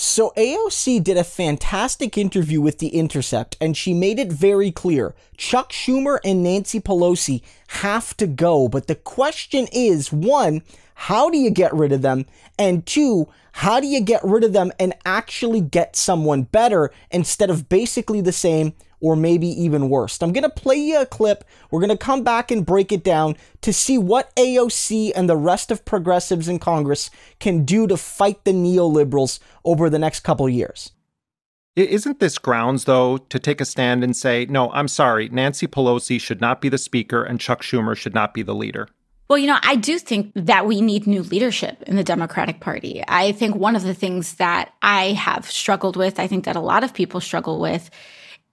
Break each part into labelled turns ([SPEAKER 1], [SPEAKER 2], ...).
[SPEAKER 1] So AOC did a fantastic interview with The Intercept, and she made it very clear Chuck Schumer and Nancy Pelosi have to go. But the question is one, how do you get rid of them? And two, how do you get rid of them and actually get someone better instead of basically the same or maybe even worse. I'm going to play you a clip. We're going to come back and break it down to see what AOC and the rest of progressives in Congress can do to fight the neoliberals over the next couple years.
[SPEAKER 2] Isn't this grounds, though, to take a stand and say, no, I'm sorry, Nancy Pelosi should not be the speaker and Chuck Schumer should not be the leader?
[SPEAKER 3] Well, you know, I do think that we need new leadership in the Democratic Party. I think one of the things that I have struggled with, I think that a lot of people struggle with,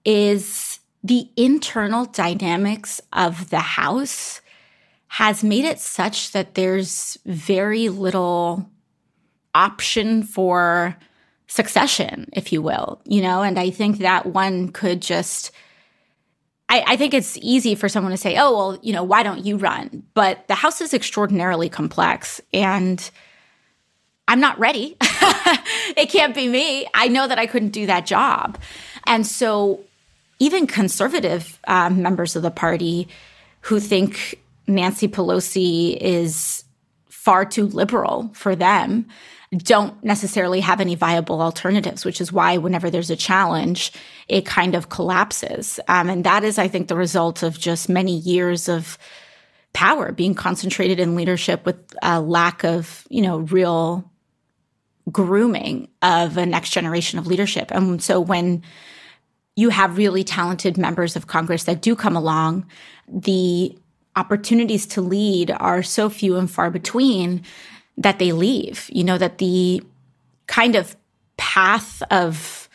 [SPEAKER 3] is the internal dynamics of the house has made it such that there's very little option for succession, if you will, you know? And I think that one could just, I, I, think it's easy for someone to say, oh, well, you know, why don't you run? But the house is extraordinarily complex and I'm not ready. it can't be me. I know that I couldn't do that job. And so even conservative uh, members of the party who think Nancy Pelosi is far too liberal for them don't necessarily have any viable alternatives, which is why whenever there's a challenge, it kind of collapses. Um, and that is, I think, the result of just many years of power being concentrated in leadership with a lack of, you know, real grooming of a next generation of leadership. And so when you have really talented members of Congress that do come along. The opportunities to lead are so few and far between that they leave. You know, that the kind of path of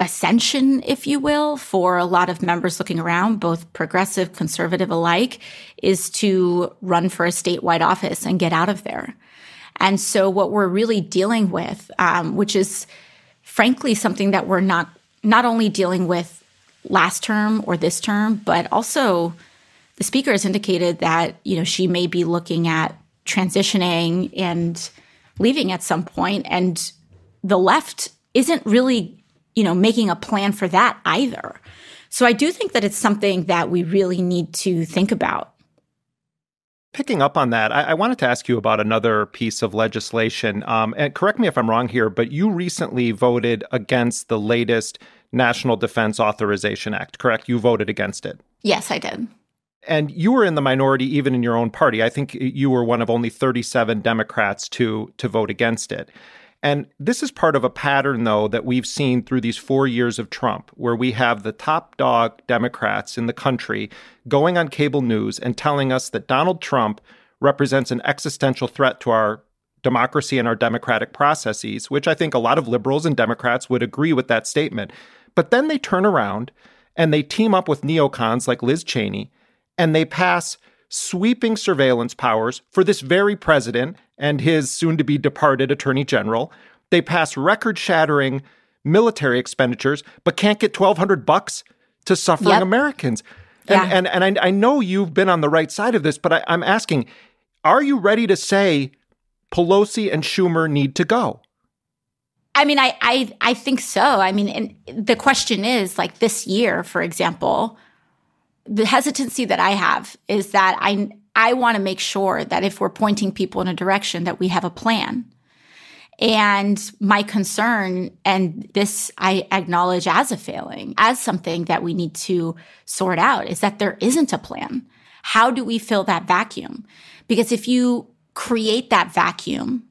[SPEAKER 3] ascension, if you will, for a lot of members looking around, both progressive, conservative alike, is to run for a statewide office and get out of there. And so, what we're really dealing with, um, which is frankly something that we're not not only dealing with last term or this term, but also the speaker has indicated that you know she may be looking at transitioning and leaving at some point, and the left isn't really you know making a plan for that either. So I do think that it's something that we really need to think about.
[SPEAKER 2] Picking up on that, I, I, wanted to ask you about another piece of legislation. Um, and correct me if I'm wrong here, but you recently voted against the latest National Defense Authorization Act, correct? You voted against it.
[SPEAKER 3] Yes, I did.
[SPEAKER 2] And you were in the minority even in your own party. I think you were one of only 37 Democrats to to vote against it. And this is part of a pattern, though, that we've seen through these four years of Trump, where we have the top dog Democrats in the country going on cable news and telling us that Donald Trump represents an existential threat to our democracy and our democratic processes, which I think a lot of liberals and Democrats would agree with that statement. But then they turn around and they team up with neocons like Liz Cheney and they pass sweeping surveillance powers for this very president and his soon to be departed attorney general. They pass record shattering military expenditures, but can't get 1200 bucks to suffering yep. Americans. Yeah. And, and, and I, I, know you've been on the right side of this, but I, I'm asking, are you ready to say Pelosi and Schumer need to go?
[SPEAKER 3] I mean, I, I, I think so. I mean, and the question is like this year, for example, the hesitancy that I have is that I, I want to make sure that if we're pointing people in a direction, that we have a plan. And my concern, and this I acknowledge as a failing, as something that we need to sort out, is that there isn't a plan. How do we fill that vacuum? Because if you create that vacuum,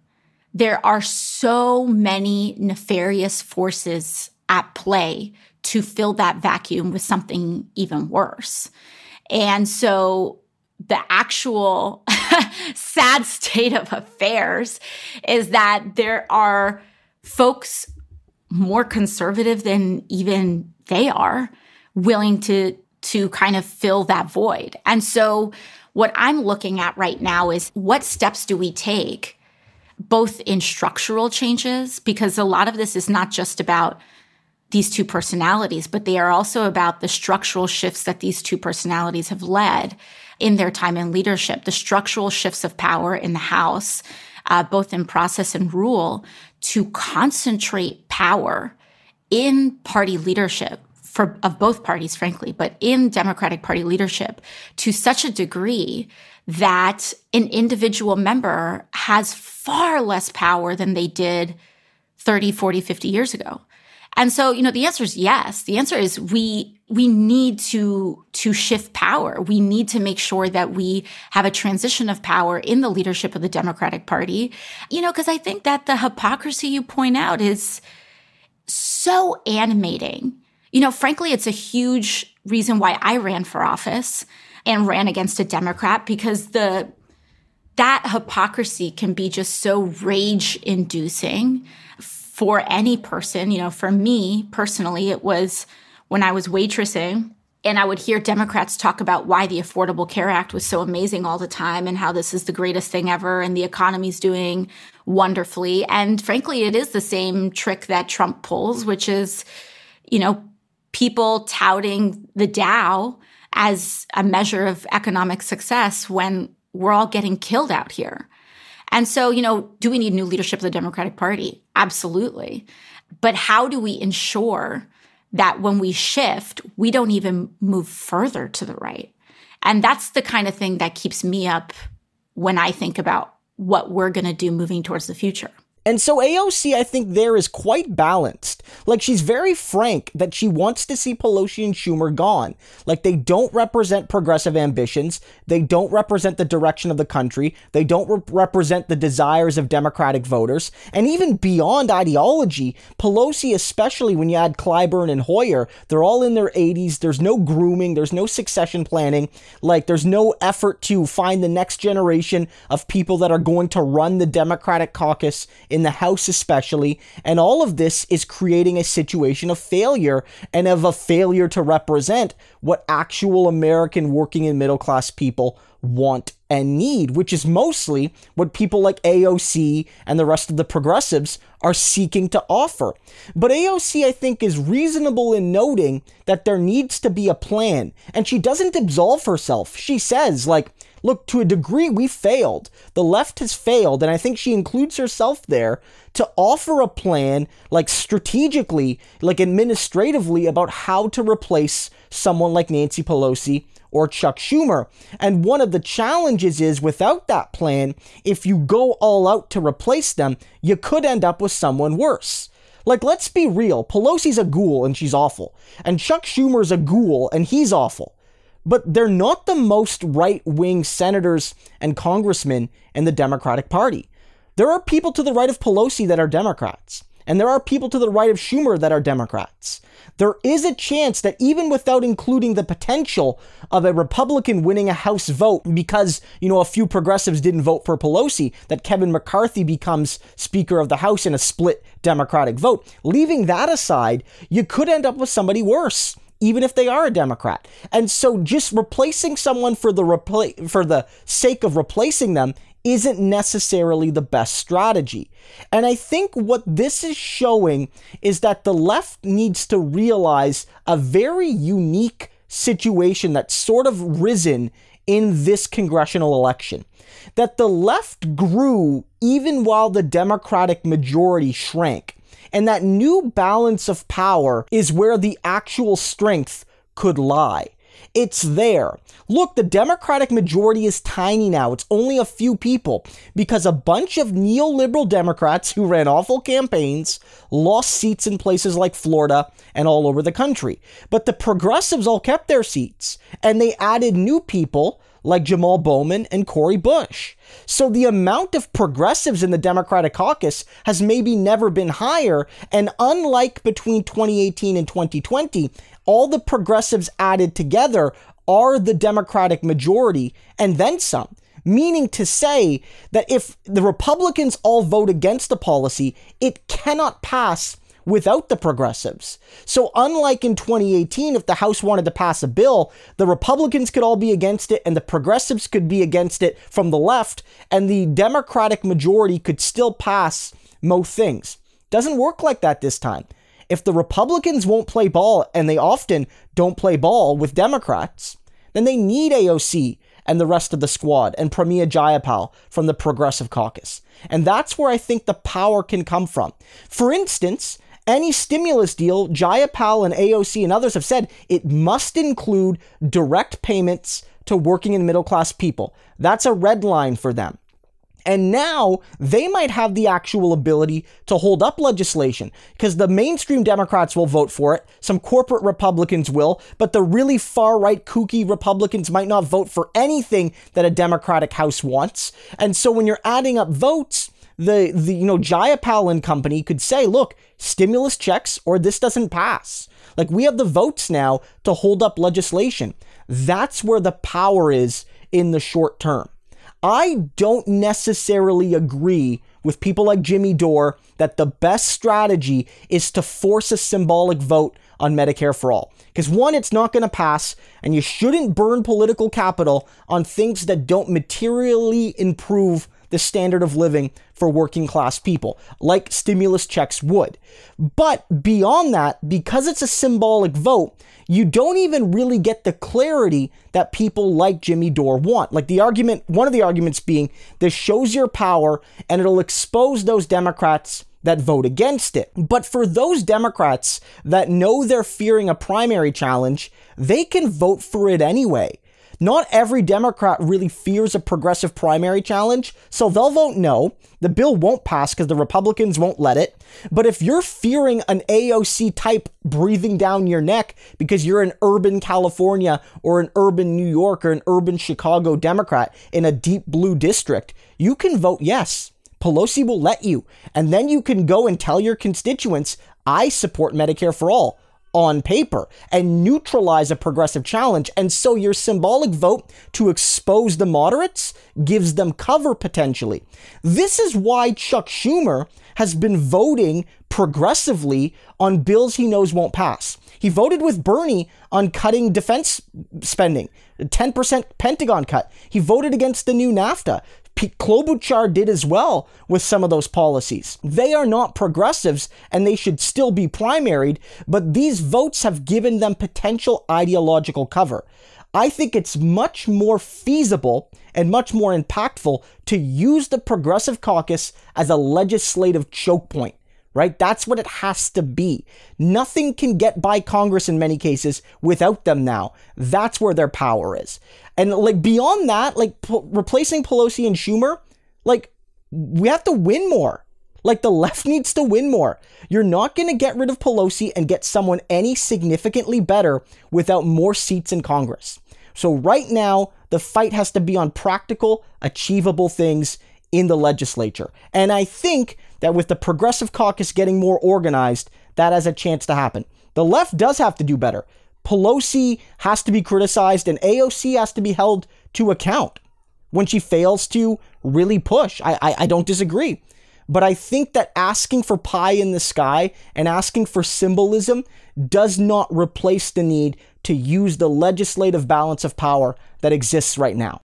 [SPEAKER 3] there are so many nefarious forces at play to fill that vacuum with something even worse. And so the actual sad state of affairs is that there are folks more conservative than even they are willing to to kind of fill that void. And so what I'm looking at right now is what steps do we take, both in structural changes, because a lot of this is not just about these two personalities, but they are also about the structural shifts that these two personalities have led in their time in leadership, the structural shifts of power in the House, uh, both in process and rule, to concentrate power in party leadership for of both parties, frankly, but in Democratic Party leadership to such a degree that an individual member has far less power than they did 30, 40, 50 years ago. And so, you know, the answer is yes. The answer is we we need to to shift power. We need to make sure that we have a transition of power in the leadership of the Democratic Party. You know, because I think that the hypocrisy you point out is so animating you know, frankly, it's a huge reason why I ran for office and ran against a Democrat because the that hypocrisy can be just so rage inducing for any person. You know, for me personally, it was when I was waitressing and I would hear Democrats talk about why the Affordable Care Act was so amazing all the time and how this is the greatest thing ever and the economy's doing wonderfully. And frankly, it is the same trick that Trump pulls, which is, you know, people touting the Dow as a measure of economic success when we're all getting killed out here. And so, you know, do we need new leadership of the Democratic Party? Absolutely. But how do we ensure that when we shift, we don't even move further to the right? And that's the kind of thing that keeps me up when I think about what we're going to do moving towards the future.
[SPEAKER 1] And so AOC, I think, there is quite balanced. Like, she's very frank that she wants to see Pelosi and Schumer gone. Like, they don't represent progressive ambitions. They don't represent the direction of the country. They don't re- represent the desires of Democratic voters. And even beyond ideology, Pelosi, especially when you add Clyburn and Hoyer, they're all in their 80s. There's no grooming, there's no succession planning. Like, there's no effort to find the next generation of people that are going to run the Democratic caucus in the House especially. And all of this is creating a situation of failure and of a failure to represent what actual American working and middle class people want and need, which is mostly what people like AOC and the rest of the progressives are seeking to offer. But AOC, I think, is reasonable in noting that there needs to be a plan. And she doesn't absolve herself. She says, like, look, to a degree, we failed. The left has failed, and I think she includes herself there to offer a plan, like strategically, like administratively, about how to replace someone like Nancy Pelosi or Chuck Schumer. And one of the challenges is without that plan, if you go all out to replace them, you could end up with someone worse. Like, let's be real. Pelosi's a ghoul and she's awful. And Chuck Schumer's a ghoul and he's awful but they're not the most right wing senators and congressmen in the Democratic Party. There are people to the right of Pelosi that are Democrats, and there are people to the right of Schumer that are Democrats. There is a chance that even without including the potential of a Republican winning a House vote because, you know, a few progressives didn't vote for Pelosi, that Kevin McCarthy becomes Speaker of the House in a split Democratic vote. Leaving that aside, you could end up with somebody worse even if they are a Democrat. And so just replacing someone for the for the sake of replacing them isn't necessarily the best strategy. And I think what this is showing is that the left needs to realize a very unique situation that's sort of risen in this congressional election. That the left grew even while the Democratic majority shrank. And that new balance of power is where the actual strength could lie. It's there. Look, the Democratic majority is tiny now. It's only a few people because a bunch of neoliberal Democrats who ran awful campaigns lost seats in places like Florida and all over the country. But the progressives all kept their seats and they added new people like Jamal Bowman and Cory Bush. So the amount of progressives in the Democratic caucus has maybe never been higher. And unlike between 2018 and 2020, all the progressives added together are the Democratic majority and then some. Meaning to say that if the Republicans all vote against the policy, it cannot pass without the progressives. So, unlike in 2018, if the House wanted to pass a bill, the Republicans could all be against it and the progressives could be against it from the left, and the Democratic majority could still pass most things. Doesn't work like that this time. If the Republicans won't play ball, and they often don't play ball with Democrats, then they need AOC and the rest of the squad and Premier Jayapal from the Progressive Caucus. And that's where I think the power can come from. For instance, any stimulus deal, Jaya Powell and AOC and others have said it must include direct payments to working and middle class people. That's a red line for them. And now they might have the actual ability to hold up legislation because the mainstream Democrats will vote for it. Some corporate Republicans will, but the really far right, kooky Republicans might not vote for anything that a Democratic House wants. And so when you're adding up votes, the, the you know, Powell and company could say, look, stimulus checks or this doesn't pass. Like we have the votes now to hold up legislation. That's where the power is in the short term. I don't necessarily agree with people like Jimmy Dore that the best strategy is to force a symbolic vote on Medicare for all. Because one, it's not going to pass, and you shouldn't burn political capital on things that don't materially improve the standard of living for working class people, like stimulus checks would. But beyond that, because it's a symbolic vote, you don't even really get the clarity that people like Jimmy Dore want. Like the argument, one of the arguments being this shows your power and it'll expose those Democrats that vote against it. But for those Democrats that know they're fearing a primary challenge, they can vote for it anyway. Not every Democrat really fears a progressive primary challenge, so they'll vote no. The bill won't pass because the Republicans won't let it. But if you're fearing an AOC type breathing down your neck because you're an urban California or an urban New York or an urban Chicago Democrat in a deep blue district, you can vote yes. Pelosi will let you. And then you can go and tell your constituents, I support Medicare for all on paper and neutralize a progressive challenge. And so your symbolic vote to expose the moderates gives them cover potentially. This is why Chuck Schumer has been voting progressively on bills he knows won't pass. He voted with Bernie on cutting defense spending, 10% Pentagon cut. He voted against the new NAFTA. Pete Klobuchar did as well with some of those policies. They are not progressives and they should still be primaried, but these votes have given them potential ideological cover. I think it's much more feasible and much more impactful to use the Progressive Caucus as a legislative choke point right? That's what it has to be. Nothing can get by Congress in many cases without them now. That's where their power is. And like beyond that, like replacing Pelosi and Schumer, like we have to win more. Like the left needs to win more. You're not going to get rid of Pelosi and get someone any significantly better without more seats in Congress. So right now, the fight has to be on practical, achievable things in the legislature. And I think that with the progressive caucus getting more organized, that has a chance to happen. The left does have to do better. Pelosi has to be criticized and AOC has to be held to account when she fails to really push. I, I, I, don't disagree. But I think that asking for pie in the sky and asking for symbolism does not replace the need to use the legislative balance of power that exists right now.